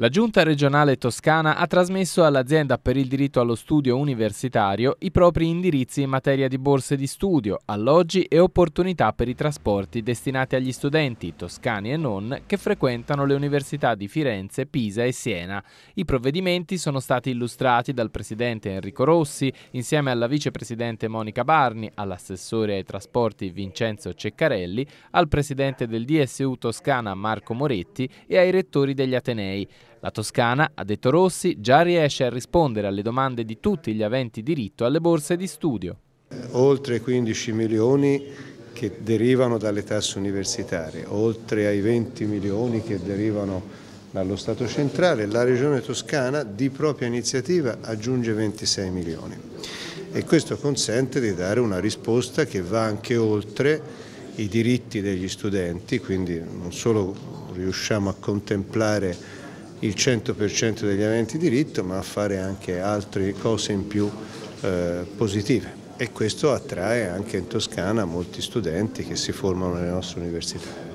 La Giunta regionale toscana ha trasmesso all'azienda per il diritto allo studio universitario i propri indirizzi in materia di borse di studio, alloggi e opportunità per i trasporti destinati agli studenti, toscani e non, che frequentano le università di Firenze, Pisa e Siena. I provvedimenti sono stati illustrati dal presidente Enrico Rossi, insieme alla vicepresidente Monica Barni, all'assessore ai trasporti Vincenzo Ceccarelli, al presidente del DSU Toscana Marco Moretti e ai rettori degli Atenei. La Toscana, ha detto Rossi, già riesce a rispondere alle domande di tutti gli aventi diritto alle borse di studio. Oltre 15 milioni che derivano dalle tasse universitarie, oltre ai 20 milioni che derivano dallo Stato centrale, la Regione Toscana di propria iniziativa aggiunge 26 milioni e questo consente di dare una risposta che va anche oltre i diritti degli studenti, quindi non solo riusciamo a contemplare il 100% degli aventi diritto, ma a fare anche altre cose in più eh, positive. E questo attrae anche in Toscana molti studenti che si formano nelle nostre università.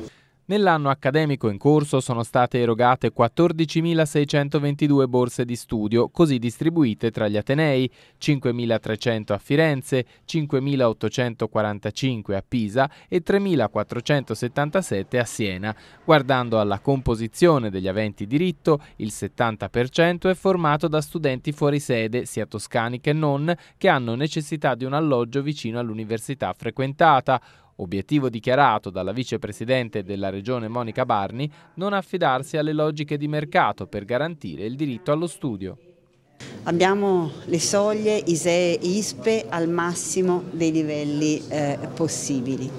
Nell'anno accademico in corso sono state erogate 14.622 borse di studio, così distribuite tra gli Atenei, 5.300 a Firenze, 5.845 a Pisa e 3.477 a Siena. Guardando alla composizione degli aventi diritto, il 70% è formato da studenti fuori sede, sia toscani che non, che hanno necessità di un alloggio vicino all'università frequentata obiettivo dichiarato dalla vicepresidente della regione Monica Barni, non affidarsi alle logiche di mercato per garantire il diritto allo studio. Abbiamo le soglie ISEE e ISPE al massimo dei livelli eh, possibili.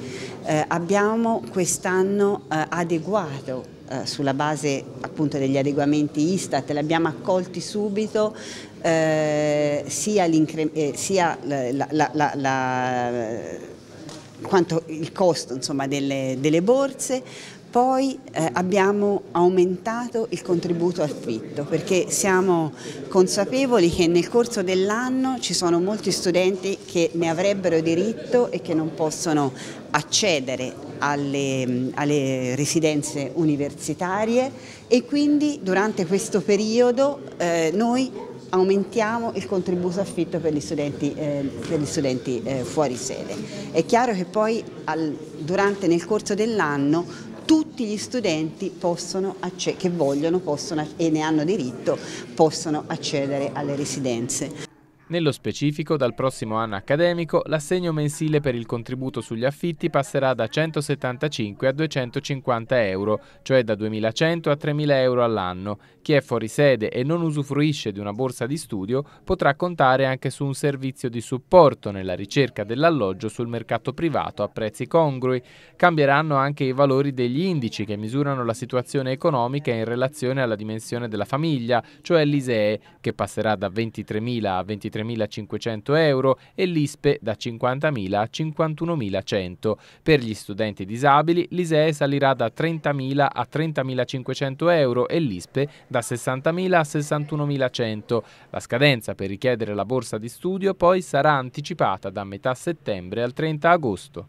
Eh, abbiamo quest'anno eh, adeguato eh, sulla base appunto degli adeguamenti Istat, l'abbiamo accolti subito eh, sia, eh, sia la, la, la, la quanto il costo insomma, delle, delle borse, poi eh, abbiamo aumentato il contributo affitto perché siamo consapevoli che nel corso dell'anno ci sono molti studenti che ne avrebbero diritto e che non possono accedere alle, alle residenze universitarie e quindi durante questo periodo eh, noi aumentiamo il contributo affitto per gli studenti, eh, per gli studenti eh, fuori sede. È chiaro che poi al, durante, nel corso dell'anno tutti gli studenti possono, che vogliono possono, e ne hanno diritto possono accedere alle residenze. Nello specifico, dal prossimo anno accademico, l'assegno mensile per il contributo sugli affitti passerà da 175 a 250 euro, cioè da 2.100 a 3.000 euro all'anno. Chi è fuori sede e non usufruisce di una borsa di studio potrà contare anche su un servizio di supporto nella ricerca dell'alloggio sul mercato privato a prezzi congrui. Cambieranno anche i valori degli indici che misurano la situazione economica in relazione alla dimensione della famiglia, cioè l'ISEE, che passerà da 23.000 a 23.000 23.500 euro e l'ISPE da 50.000 a 51.100. Per gli studenti disabili l'ISEE salirà da 30.000 a 30.500 euro e l'ISPE da 60.000 a 61.100. La scadenza per richiedere la borsa di studio poi sarà anticipata da metà settembre al 30 agosto.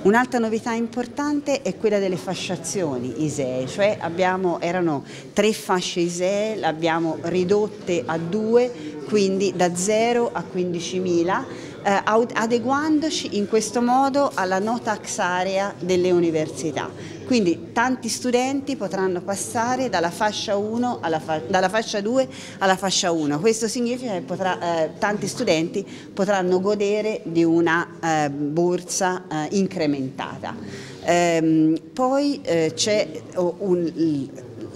Un'altra novità importante è quella delle fasciazioni ISEE, cioè abbiamo, erano tre fasce ISEE, le abbiamo ridotte a due, quindi da 0 a 15.000 eh, adeguandoci in questo modo alla nota area delle università. Quindi tanti studenti potranno passare dalla fascia, 1 alla fa dalla fascia 2 alla fascia 1. Questo significa che potrà, eh, tanti studenti potranno godere di una eh, borsa eh, incrementata. Ehm, poi eh, c'è oh, un,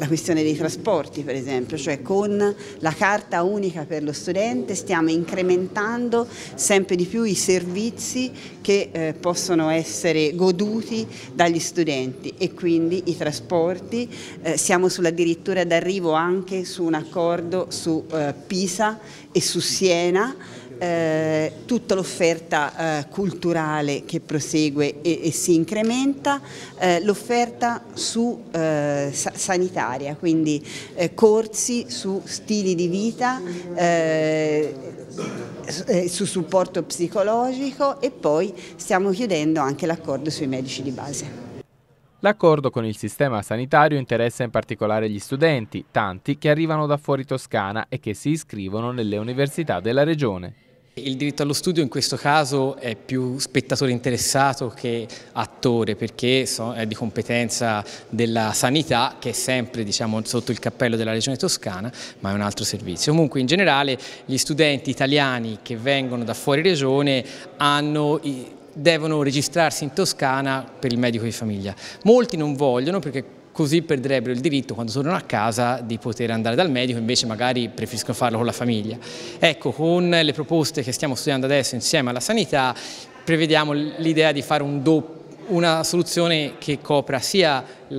la questione dei trasporti per esempio, cioè con la carta unica per lo studente stiamo incrementando sempre di più i servizi che eh, possono essere goduti dagli studenti e quindi i trasporti, eh, siamo sulla d'arrivo anche su un accordo su eh, Pisa e su Siena eh, tutta l'offerta eh, culturale che prosegue e, e si incrementa, eh, l'offerta su eh, sa sanitaria, quindi eh, corsi su stili di vita, su supporto psicologico e poi stiamo chiudendo anche l'accordo sui medici di base. L'accordo con il sistema sanitario interessa in particolare gli studenti, tanti che arrivano da fuori Toscana e che si iscrivono nelle università della regione. Il diritto allo studio in questo caso è più spettatore interessato che attore perché è di competenza della sanità che è sempre diciamo, sotto il cappello della regione toscana ma è un altro servizio. Comunque in generale gli studenti italiani che vengono da fuori regione hanno devono registrarsi in Toscana per il medico di famiglia. Molti non vogliono perché così perderebbero il diritto quando sono a casa di poter andare dal medico, invece magari preferiscono farlo con la famiglia. Ecco, con le proposte che stiamo studiando adesso insieme alla sanità, prevediamo l'idea di fare un doppio una soluzione che copra sia il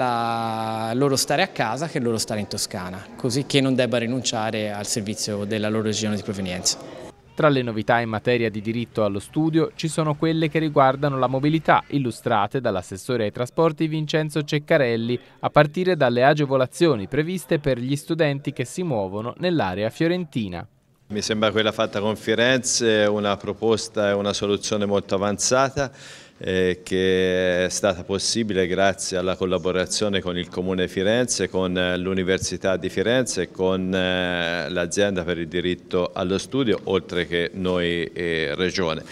loro stare a casa che il loro stare in Toscana, così che non debba rinunciare al servizio della loro regione di provenienza. Tra le novità in materia di diritto allo studio ci sono quelle che riguardano la mobilità, illustrate dall'assessore ai trasporti Vincenzo Ceccarelli, a partire dalle agevolazioni previste per gli studenti che si muovono nell'area fiorentina. Mi sembra quella fatta con Firenze una proposta e una soluzione molto avanzata eh, che è stata possibile grazie alla collaborazione con il Comune Firenze, con eh, l'Università di Firenze e con eh, l'azienda per il diritto allo studio, oltre che noi eh, Regione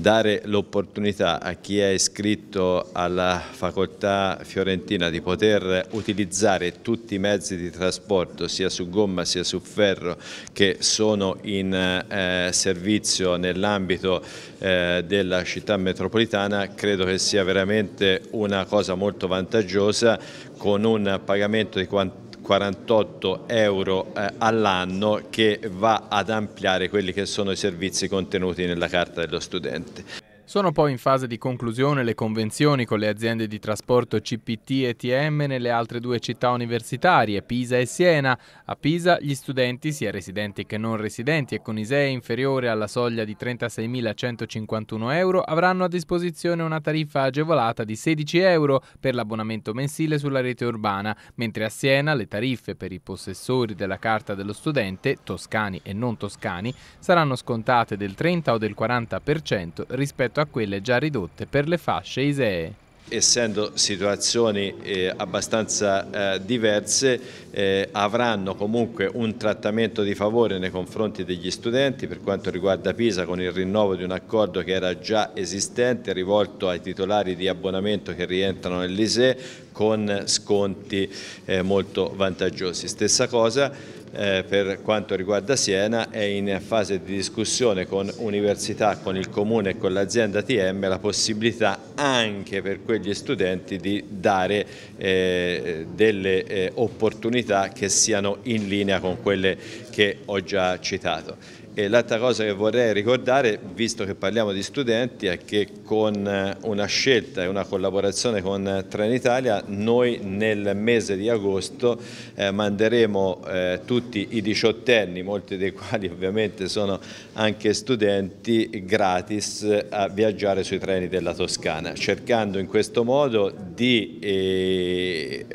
dare l'opportunità a chi è iscritto alla facoltà fiorentina di poter utilizzare tutti i mezzi di trasporto sia su gomma sia su ferro che sono in eh, servizio nell'ambito eh, della città metropolitana credo che sia veramente una cosa molto vantaggiosa con un pagamento di quanto 48 euro eh, all'anno che va ad ampliare quelli che sono i servizi contenuti nella carta dello studente. Sono poi in fase di conclusione le convenzioni con le aziende di trasporto CPT e TM nelle altre due città universitarie, Pisa e Siena. A Pisa gli studenti, sia residenti che non residenti e con ISEE inferiore alla soglia di 36.151 euro, avranno a disposizione una tariffa agevolata di 16 euro per l'abbonamento mensile sulla rete urbana, mentre a Siena le tariffe per i possessori della carta dello studente, toscani e non toscani, saranno scontate del 30 o del 40% rispetto rispetto a quelle già ridotte per le fasce ISEE essendo situazioni eh, abbastanza eh, diverse eh, avranno comunque un trattamento di favore nei confronti degli studenti per quanto riguarda Pisa con il rinnovo di un accordo che era già esistente rivolto ai titolari di abbonamento che rientrano nell'ISE con sconti eh, molto vantaggiosi. Stessa cosa eh, per quanto riguarda Siena è in fase di discussione con università, con il comune e con l'azienda TM la possibilità anche per quegli studenti di dare eh, delle eh, opportunità che siano in linea con quelle che ho già citato. E l'altra cosa che vorrei ricordare, visto che parliamo di studenti, è che con eh, una scelta e una collaborazione con eh, Trenitalia noi nel mese di agosto eh, manderemo eh, tutti i diciottenni, molti dei quali ovviamente sono anche studenti, gratis a viaggiare sui treni della Toscana, cercando in questo modo di... Eh,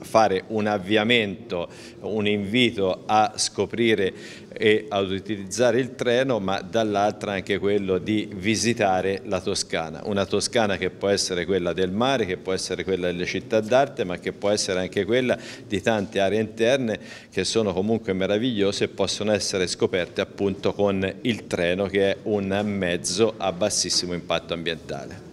fare un avviamento, un invito a scoprire e ad utilizzare il treno, ma dall'altra anche quello di visitare la Toscana, una Toscana che può essere quella del mare, che può essere quella delle città d'arte, ma che può essere anche quella di tante aree interne che sono comunque meravigliose e possono essere scoperte appunto con il treno che è un mezzo a bassissimo impatto ambientale.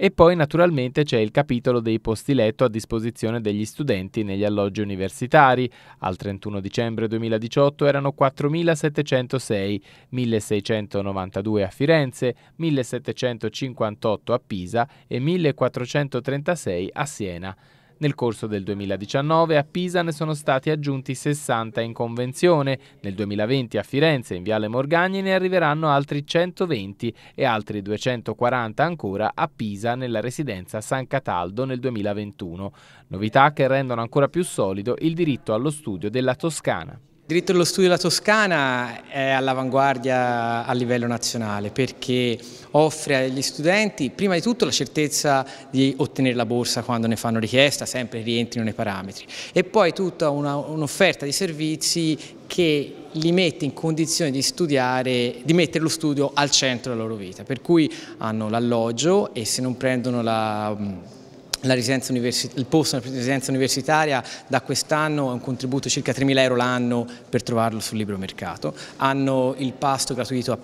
E poi naturalmente c'è il capitolo dei posti letto a disposizione degli studenti negli alloggi universitari. Al 31 dicembre 2018 erano 4.706, 1.692 a Firenze, 1.758 a Pisa e 1.436 a Siena. Nel corso del 2019 a Pisa ne sono stati aggiunti 60 in convenzione, nel 2020 a Firenze in Viale Morgagni ne arriveranno altri 120 e altri 240 ancora a Pisa nella residenza San Cataldo nel 2021, novità che rendono ancora più solido il diritto allo studio della Toscana. Il diritto dello studio della Toscana è all'avanguardia a livello nazionale perché offre agli studenti prima di tutto la certezza di ottenere la borsa quando ne fanno richiesta, sempre rientrino nei parametri e poi tutta un'offerta un di servizi che li mette in condizione di studiare, di mettere lo studio al centro della loro vita, per cui hanno l'alloggio e se non prendono la il posto nella residenza universitaria da quest'anno è un contributo di circa 3.000 euro l'anno per trovarlo sul libero mercato, hanno il pasto gratuito a,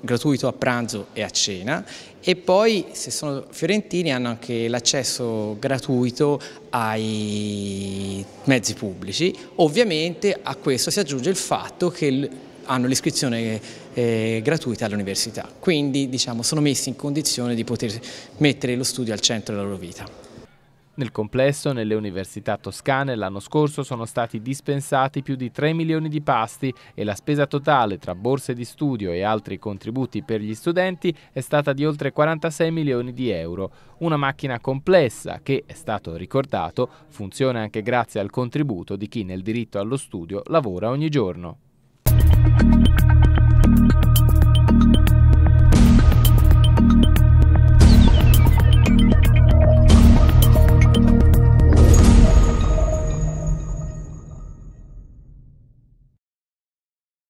gratuito a pranzo e a cena e poi se sono fiorentini hanno anche l'accesso gratuito ai mezzi pubblici, ovviamente a questo si aggiunge il fatto che il, hanno l'iscrizione eh, gratuita all'università, quindi diciamo, sono messi in condizione di poter mettere lo studio al centro della loro vita. Nel complesso, nelle università toscane l'anno scorso sono stati dispensati più di 3 milioni di pasti e la spesa totale tra borse di studio e altri contributi per gli studenti è stata di oltre 46 milioni di euro. Una macchina complessa che, è stato ricordato, funziona anche grazie al contributo di chi nel diritto allo studio lavora ogni giorno.